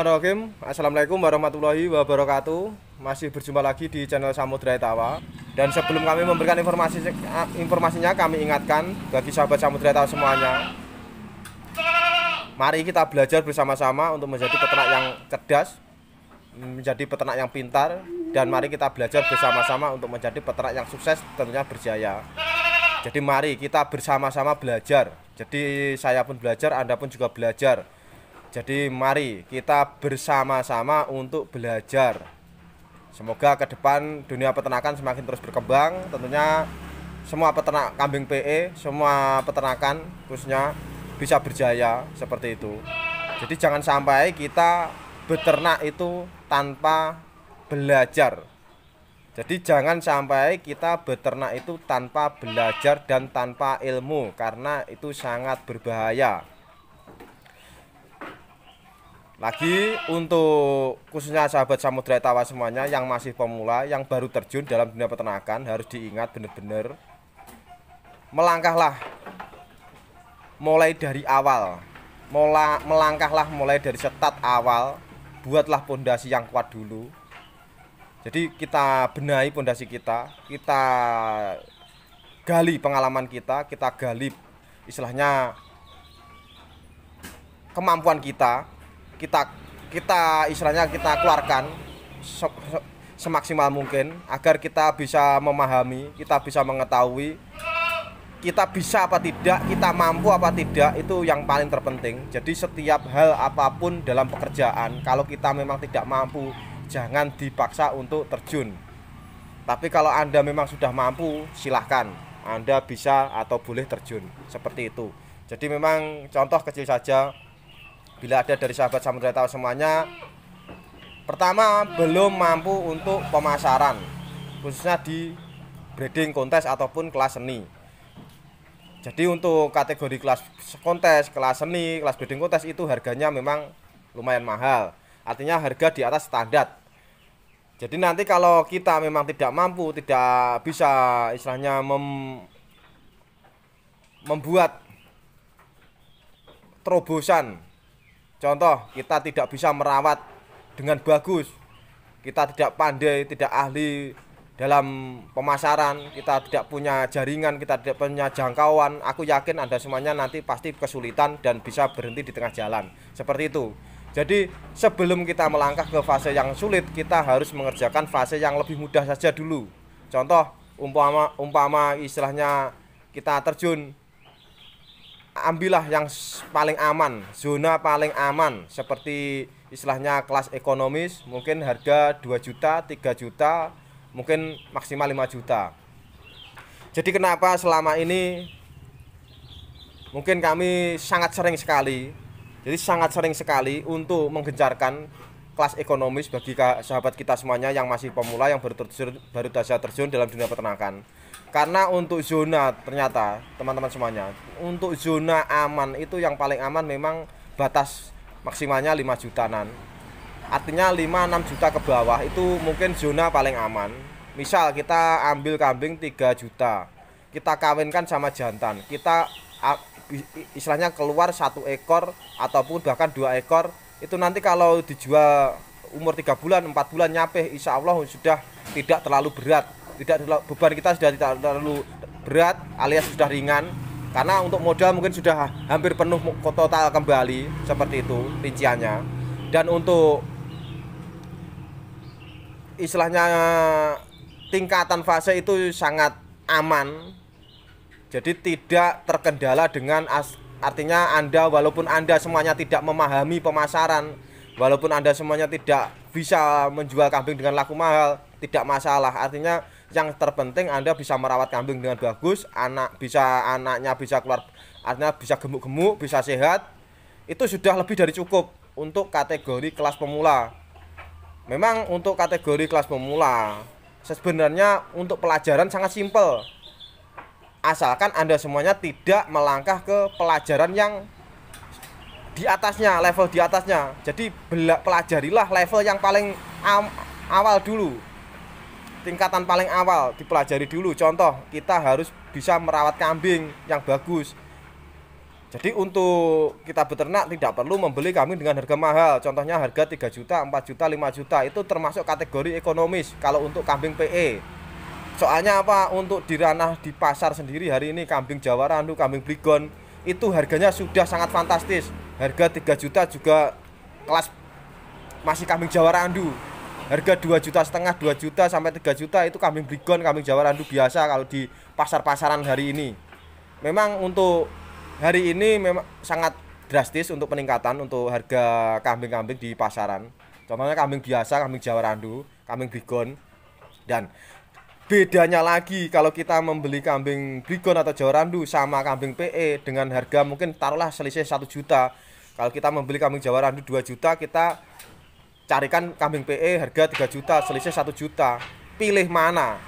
Bismillahirrahmanirrahim Assalamualaikum warahmatullahi wabarakatuh Masih berjumpa lagi di channel Samudra Etawa Dan sebelum kami memberikan informasi informasinya Kami ingatkan bagi sahabat Samudra Etawa semuanya Mari kita belajar bersama-sama untuk menjadi peternak yang cerdas Menjadi peternak yang pintar Dan mari kita belajar bersama-sama untuk menjadi peternak yang sukses tentunya berjaya Jadi mari kita bersama-sama belajar Jadi saya pun belajar, Anda pun juga belajar jadi mari kita bersama-sama untuk belajar. Semoga ke depan dunia peternakan semakin terus berkembang. Tentunya semua peternak kambing PE, semua peternakan khususnya bisa berjaya seperti itu. Jadi jangan sampai kita beternak itu tanpa belajar. Jadi jangan sampai kita beternak itu tanpa belajar dan tanpa ilmu karena itu sangat berbahaya. Lagi untuk khususnya sahabat Samudra Tawa semuanya yang masih pemula, yang baru terjun dalam dunia peternakan harus diingat benar-benar melangkahlah mulai dari awal. Mola, melangkahlah mulai dari setat awal, buatlah pondasi yang kuat dulu. Jadi kita benahi pondasi kita, kita gali pengalaman kita, kita gali istilahnya kemampuan kita kita kita istilahnya kita keluarkan se se semaksimal mungkin agar kita bisa memahami, kita bisa mengetahui, kita bisa apa tidak, kita mampu apa tidak itu yang paling terpenting. Jadi setiap hal apapun dalam pekerjaan, kalau kita memang tidak mampu, jangan dipaksa untuk terjun. Tapi kalau Anda memang sudah mampu, silahkan Anda bisa atau boleh terjun seperti itu. Jadi memang contoh kecil saja bila ada dari sahabat samudra tahu semuanya pertama belum mampu untuk pemasaran khususnya di breeding kontes ataupun kelas seni jadi untuk kategori kelas kontes kelas seni kelas breeding kontes itu harganya memang lumayan mahal artinya harga di atas standar jadi nanti kalau kita memang tidak mampu tidak bisa istilahnya mem membuat terobosan Contoh, kita tidak bisa merawat dengan bagus. Kita tidak pandai, tidak ahli dalam pemasaran, kita tidak punya jaringan, kita tidak punya jangkauan. Aku yakin Anda semuanya nanti pasti kesulitan dan bisa berhenti di tengah jalan. Seperti itu. Jadi, sebelum kita melangkah ke fase yang sulit, kita harus mengerjakan fase yang lebih mudah saja dulu. Contoh, umpama umpama istilahnya kita terjun ambillah yang paling aman, zona paling aman seperti istilahnya kelas ekonomis mungkin harga 2 juta, 3 juta, mungkin maksimal 5 juta. Jadi kenapa selama ini mungkin kami sangat sering sekali jadi sangat sering sekali untuk menggencarkan kelas ekonomis bagi sahabat kita semuanya yang masih pemula yang baru terjun baru saja terjun dalam dunia peternakan karena untuk zona ternyata teman-teman semuanya untuk zona aman itu yang paling aman memang batas maksimalnya 5 jutaan artinya 5-6 juta ke bawah itu mungkin zona paling aman misal kita ambil kambing 3 juta kita kawinkan sama jantan kita istilahnya keluar satu ekor ataupun bahkan dua ekor itu nanti kalau dijual umur 3 bulan 4 bulan nyampe insya Allah sudah tidak terlalu berat tidak beban kita sudah tidak terlalu berat alias sudah ringan karena untuk modal mungkin sudah hampir penuh total kembali seperti itu rinciannya dan untuk istilahnya tingkatan fase itu sangat aman jadi tidak terkendala dengan artinya Anda walaupun Anda semuanya tidak memahami pemasaran walaupun Anda semuanya tidak bisa menjual kambing dengan laku mahal tidak masalah artinya yang terpenting Anda bisa merawat kambing dengan bagus anak bisa anaknya bisa keluar artinya bisa gemuk-gemuk bisa sehat itu sudah lebih dari cukup untuk kategori kelas pemula memang untuk kategori kelas pemula sebenarnya untuk pelajaran sangat simpel asalkan Anda semuanya tidak melangkah ke pelajaran yang di atasnya, level di atasnya. Jadi pelajarilah level yang paling awal dulu tingkatan paling awal dipelajari dulu. Contoh, kita harus bisa merawat kambing yang bagus. Jadi untuk kita beternak tidak perlu membeli kambing dengan harga mahal. Contohnya harga 3 juta, 4 juta, 5 juta itu termasuk kategori ekonomis kalau untuk kambing PE. Soalnya apa? Untuk di ranah di pasar sendiri hari ini kambing Jawa Randu, kambing Brigon itu harganya sudah sangat fantastis. Harga 3 juta juga kelas masih kambing Jawa Randu harga 2 juta setengah 2 juta sampai 3 juta itu kambing brigon kambing jawa randu biasa kalau di pasar-pasaran hari ini memang untuk hari ini memang sangat drastis untuk peningkatan untuk harga kambing-kambing di pasaran contohnya kambing biasa kambing jawa randu kambing brigon dan bedanya lagi kalau kita membeli kambing brigon atau jawa randu sama kambing PE dengan harga mungkin taruhlah selisih 1 juta kalau kita membeli kambing jawa randu 2 juta kita carikan kambing PE harga 3 juta selisih 1 juta pilih mana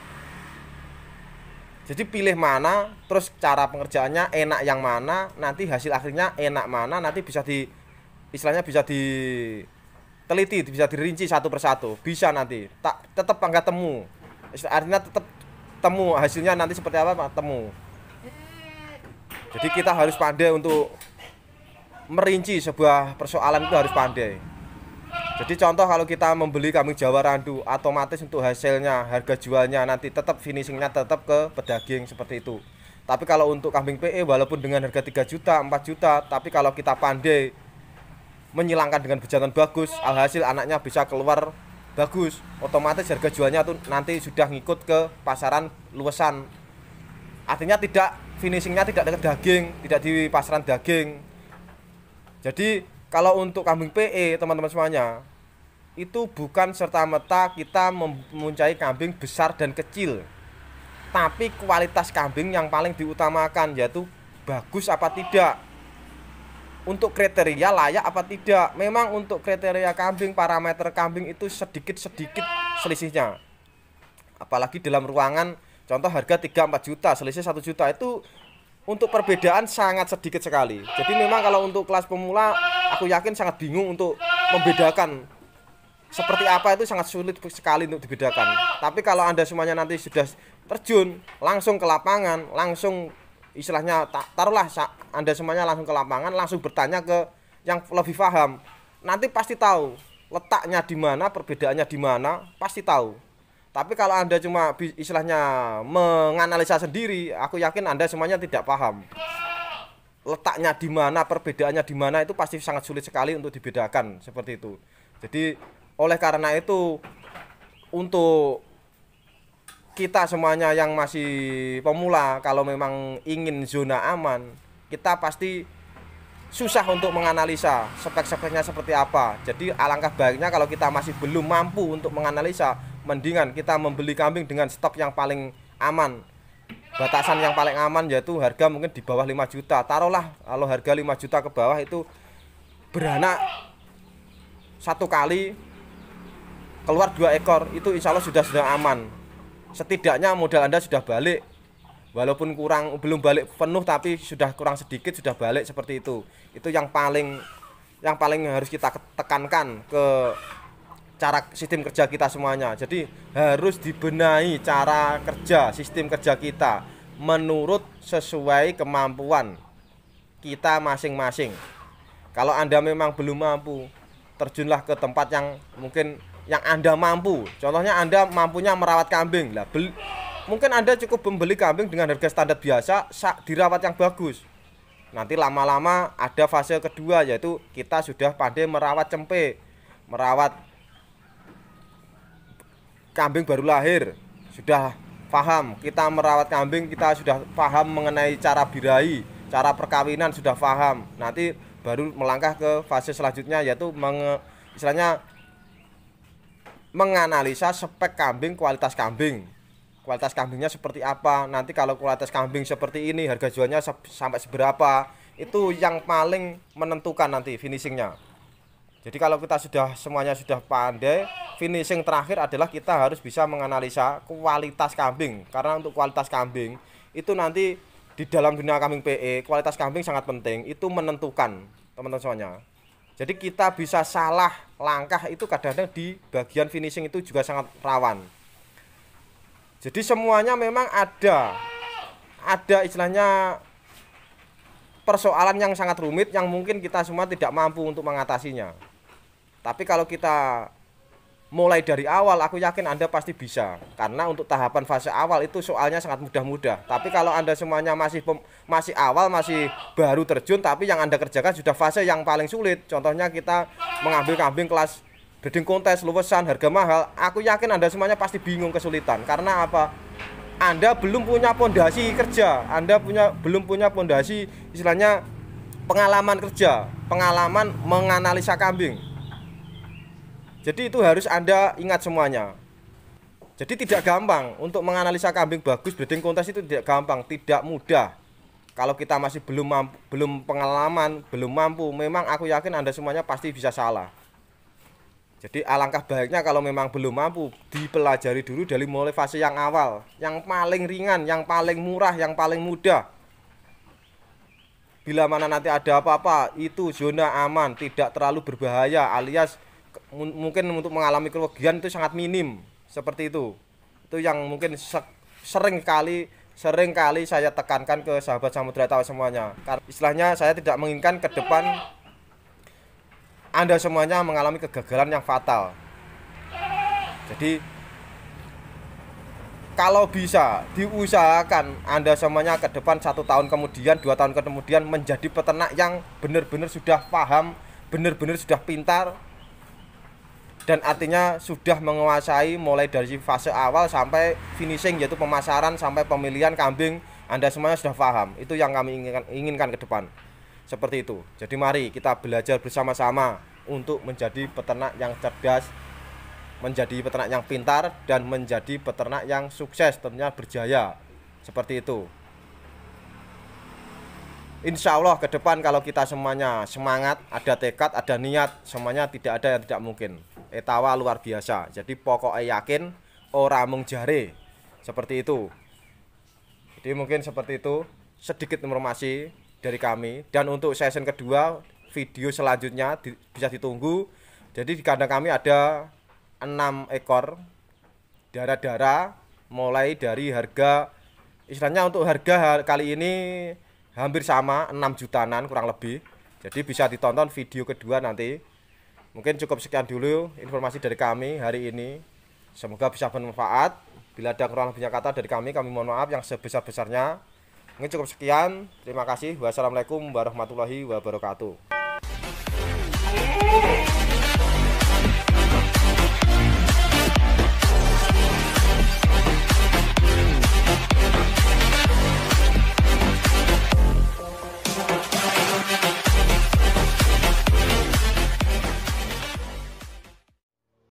jadi pilih mana terus cara pengerjaannya enak yang mana nanti hasil akhirnya enak mana nanti bisa di istilahnya bisa diteliti bisa dirinci satu persatu bisa nanti tak tetap nggak temu artinya tetap temu hasilnya nanti seperti apa pak temu jadi kita harus pandai untuk merinci sebuah persoalan itu harus pandai jadi contoh kalau kita membeli kambing Jawa randu, otomatis untuk hasilnya, harga jualnya nanti tetap finishingnya tetap ke pedaging seperti itu. Tapi kalau untuk kambing PE walaupun dengan harga 3 juta, 4 juta, tapi kalau kita pandai menyilangkan dengan bejatan bagus, alhasil anaknya bisa keluar bagus, otomatis harga jualnya tuh nanti sudah ngikut ke pasaran luasan. Artinya tidak finishingnya tidak dekat daging, tidak di pasaran daging. Jadi kalau untuk kambing PE teman-teman semuanya itu bukan serta-merta kita mempunyai kambing besar dan kecil tapi kualitas kambing yang paling diutamakan yaitu bagus apa tidak untuk kriteria layak apa tidak memang untuk kriteria kambing parameter kambing itu sedikit-sedikit selisihnya apalagi dalam ruangan contoh harga 3-4 juta selisih 1 juta itu untuk perbedaan sangat sedikit sekali jadi memang kalau untuk kelas pemula aku yakin sangat bingung untuk membedakan seperti apa itu sangat sulit sekali untuk dibedakan. Tapi kalau Anda semuanya nanti sudah terjun langsung ke lapangan, langsung istilahnya taruhlah Anda semuanya langsung ke lapangan, langsung bertanya ke yang lebih paham. Nanti pasti tahu letaknya di mana, perbedaannya di mana, pasti tahu. Tapi kalau Anda cuma istilahnya menganalisa sendiri, aku yakin Anda semuanya tidak paham. Letaknya di mana, perbedaannya di mana itu pasti sangat sulit sekali untuk dibedakan seperti itu. Jadi oleh karena itu untuk kita semuanya yang masih pemula kalau memang ingin zona aman, kita pasti susah untuk menganalisa spek-speknya seperti apa. Jadi alangkah baiknya kalau kita masih belum mampu untuk menganalisa, mendingan kita membeli kambing dengan stok yang paling aman. Batasan yang paling aman yaitu harga mungkin di bawah 5 juta. Taruhlah kalau harga 5 juta ke bawah itu beranak satu kali keluar dua ekor itu insya Allah sudah sudah aman setidaknya modal anda sudah balik walaupun kurang belum balik penuh tapi sudah kurang sedikit sudah balik seperti itu itu yang paling yang paling harus kita tekankan ke cara sistem kerja kita semuanya jadi harus dibenahi cara kerja sistem kerja kita menurut sesuai kemampuan kita masing-masing kalau anda memang belum mampu terjunlah ke tempat yang mungkin yang Anda mampu. Contohnya Anda mampunya merawat kambing. Lah beli, mungkin Anda cukup membeli kambing dengan harga standar biasa, dirawat yang bagus. Nanti lama-lama ada fase kedua yaitu kita sudah pandai merawat cempe, merawat kambing baru lahir. Sudah paham, kita merawat kambing kita sudah paham mengenai cara birahi, cara perkawinan sudah paham. Nanti baru melangkah ke fase selanjutnya yaitu menge, istilahnya menganalisa spek kambing, kualitas kambing. Kualitas kambingnya seperti apa? Nanti kalau kualitas kambing seperti ini harga jualnya se sampai seberapa? Itu yang paling menentukan nanti finishingnya. Jadi kalau kita sudah semuanya sudah pandai, finishing terakhir adalah kita harus bisa menganalisa kualitas kambing. Karena untuk kualitas kambing itu nanti di dalam dunia kambing PE, kualitas kambing sangat penting. Itu menentukan teman-teman semuanya. Jadi kita bisa salah langkah itu kadang-kadang di bagian finishing itu juga sangat rawan. Jadi semuanya memang ada ada istilahnya persoalan yang sangat rumit yang mungkin kita semua tidak mampu untuk mengatasinya. Tapi kalau kita mulai dari awal aku yakin Anda pasti bisa. Karena untuk tahapan fase awal itu soalnya sangat mudah-mudah. Tapi kalau Anda semuanya masih pem, masih awal, masih baru terjun tapi yang Anda kerjakan sudah fase yang paling sulit. Contohnya kita mengambil kambing kelas breeding kontes, luwesan, harga mahal, aku yakin Anda semuanya pasti bingung kesulitan. Karena apa? Anda belum punya pondasi kerja. Anda punya belum punya pondasi istilahnya pengalaman kerja, pengalaman menganalisa kambing jadi itu harus Anda ingat semuanya. Jadi tidak gampang untuk menganalisa kambing bagus breeding kontes itu tidak gampang, tidak mudah. Kalau kita masih belum mampu, belum pengalaman, belum mampu, memang aku yakin Anda semuanya pasti bisa salah. Jadi alangkah baiknya kalau memang belum mampu dipelajari dulu dari mulai fase yang awal, yang paling ringan, yang paling murah, yang paling mudah. Bila mana nanti ada apa-apa, itu zona aman, tidak terlalu berbahaya alias mungkin untuk mengalami kerugian itu sangat minim seperti itu itu yang mungkin se sering kali sering kali saya tekankan ke sahabat samudra tahu semuanya karena istilahnya saya tidak menginginkan ke depan anda semuanya mengalami kegagalan yang fatal jadi kalau bisa diusahakan Anda semuanya ke depan satu tahun kemudian dua tahun kemudian menjadi peternak yang benar-benar sudah paham benar-benar sudah pintar dan artinya sudah menguasai mulai dari fase awal sampai finishing yaitu pemasaran sampai pemilihan kambing Anda semuanya sudah paham itu yang kami inginkan, inginkan ke depan seperti itu jadi mari kita belajar bersama-sama untuk menjadi peternak yang cerdas menjadi peternak yang pintar dan menjadi peternak yang sukses tentunya berjaya seperti itu Insya Allah ke depan kalau kita semuanya semangat, ada tekad, ada niat, semuanya tidak ada yang tidak mungkin. Etawa luar biasa. Jadi pokoknya yakin, orang mung Seperti itu. Jadi mungkin seperti itu sedikit informasi dari kami dan untuk season kedua video selanjutnya di, bisa ditunggu. Jadi di kandang kami ada 6 ekor darah-darah mulai dari harga istilahnya untuk harga kali ini hampir sama 6 jutaan kurang lebih jadi bisa ditonton video kedua nanti mungkin cukup sekian dulu informasi dari kami hari ini semoga bisa bermanfaat bila ada kurang lebihnya kata dari kami kami mohon maaf yang sebesar-besarnya mungkin cukup sekian terima kasih wassalamualaikum warahmatullahi wabarakatuh